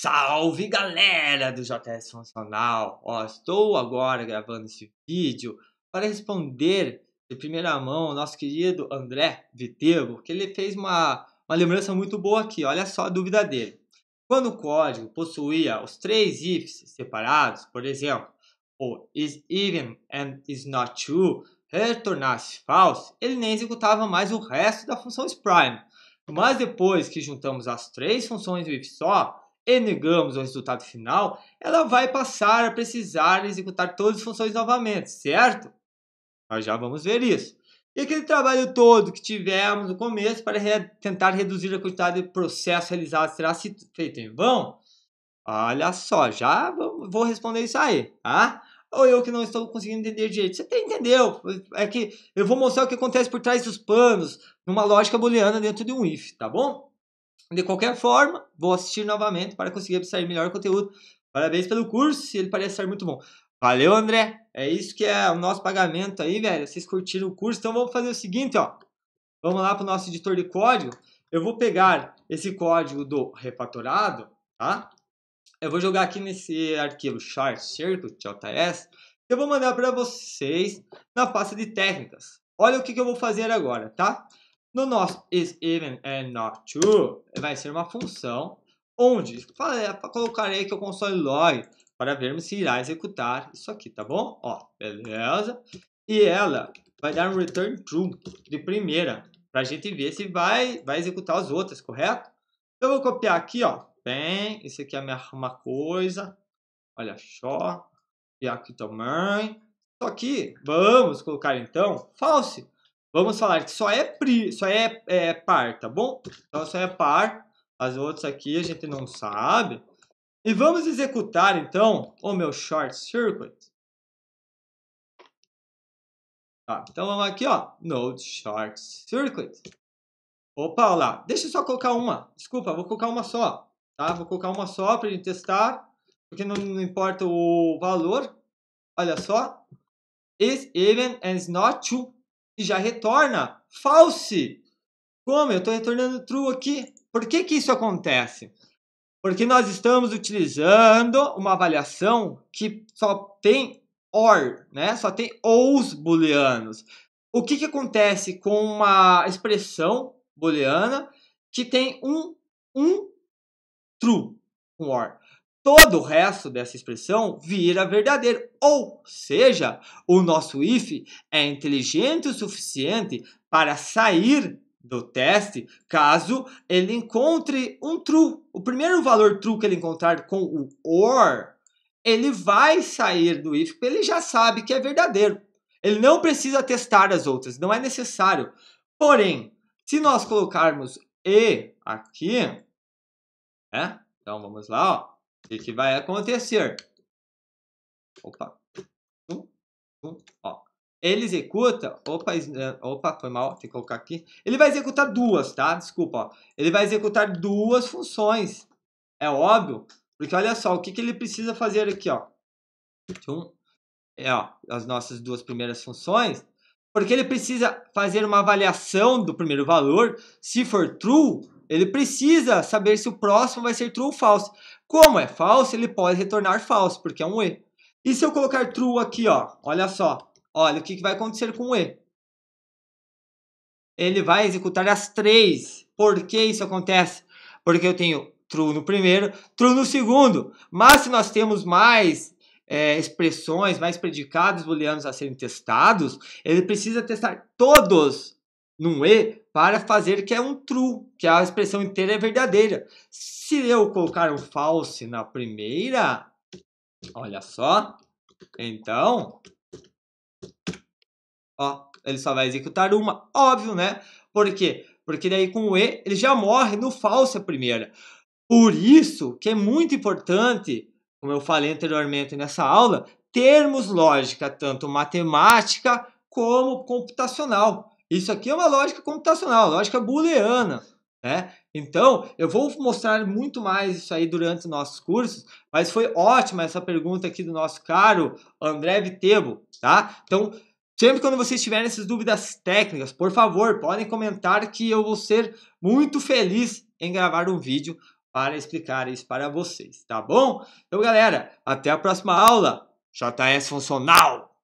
Salve galera do JS Funcional! Ó, estou agora gravando esse vídeo para responder de primeira mão o nosso querido André Vitego, que ele fez uma, uma lembrança muito boa aqui, olha só a dúvida dele. Quando o código possuía os três ifs separados, por exemplo, o is even and is not true retornasse false, ele nem executava mais o resto da função prime. Mas depois que juntamos as três funções do if só, e negamos o resultado final, ela vai passar a precisar executar todas as funções novamente, certo? Nós já vamos ver isso. E aquele trabalho todo que tivemos no começo para re tentar reduzir a quantidade de processos realizados será feito em vão? Olha só, já vou responder isso aí, tá? Ou eu que não estou conseguindo entender direito. Você entendeu? É que eu vou mostrar o que acontece por trás dos panos numa lógica booleana dentro de um if, tá bom? De qualquer forma, vou assistir novamente para conseguir absorver melhor o conteúdo. Parabéns pelo curso, ele parece ser muito bom. Valeu, André. É isso que é o nosso pagamento aí, velho. Vocês curtiram o curso, então vamos fazer o seguinte, ó. Vamos lá para o nosso editor de código. Eu vou pegar esse código do refatorado, tá? Eu vou jogar aqui nesse arquivo chart circuit JS. Eu vou mandar para vocês na pasta de técnicas. Olha o que, que eu vou fazer agora, tá? No nosso is even and not true, vai ser uma função onde é, colocarei que o console log para vermos se irá executar isso aqui, tá bom? Ó, beleza. E ela vai dar um return true de primeira, para a gente ver se vai, vai executar as outras, correto? Então, eu vou copiar aqui, ó. Bem, isso aqui é a mesma coisa. Olha só. E aqui também. Só que, vamos colocar então, false. Vamos falar que só é, pri, só é, é par, tá bom? Então só é par. As outras aqui a gente não sabe. E vamos executar então o meu short circuit. Tá, então vamos aqui, ó, node short circuit. Opa, olha lá. Deixa eu só colocar uma. Desculpa, vou colocar uma só. Tá? Vou colocar uma só para gente testar. Porque não, não, importa o valor. Olha só. Is even and is not true já retorna false. Como? Eu estou retornando true aqui. Por que, que isso acontece? Porque nós estamos utilizando uma avaliação que só tem or, né? só tem os booleanos. O que, que acontece com uma expressão booleana que tem um, um true, com or? todo o resto dessa expressão vira verdadeiro. Ou seja, o nosso if é inteligente o suficiente para sair do teste caso ele encontre um true. O primeiro valor true que ele encontrar com o or, ele vai sair do if, porque ele já sabe que é verdadeiro. Ele não precisa testar as outras, não é necessário. Porém, se nós colocarmos e aqui, né? Então vamos lá, ó o que vai acontecer. Opa. Uh, uh, ó. Ele executa. Opa, eh, opa, foi mal. Tem que colocar aqui. Ele vai executar duas, tá? Desculpa. Ó. Ele vai executar duas funções. É óbvio. Porque olha só, o que, que ele precisa fazer aqui, ó. Tchum. Então, é, ó, as nossas duas primeiras funções. Porque ele precisa fazer uma avaliação do primeiro valor. Se for true, ele precisa saber se o próximo vai ser true ou false. Como é falso, ele pode retornar falso, porque é um E. E se eu colocar true aqui, ó, olha só. Olha o que, que vai acontecer com o E. Ele vai executar as três. Por que isso acontece? Porque eu tenho true no primeiro, true no segundo. Mas se nós temos mais é, expressões, mais predicados booleanos a serem testados, ele precisa testar todos num E para fazer que é um true, que a expressão inteira é verdadeira. Se eu colocar um false na primeira, olha só, então, ó, ele só vai executar uma, óbvio, né? Por quê? Porque daí com o E ele já morre no false a primeira. Por isso que é muito importante, como eu falei anteriormente nessa aula, termos lógica tanto matemática como computacional. Isso aqui é uma lógica computacional, lógica booleana, né? Então, eu vou mostrar muito mais isso aí durante os nossos cursos, mas foi ótima essa pergunta aqui do nosso caro André Vitebo, tá? Então, sempre quando vocês tiverem essas dúvidas técnicas, por favor, podem comentar que eu vou ser muito feliz em gravar um vídeo para explicar isso para vocês, tá bom? Então, galera, até a próxima aula. JS Funcional!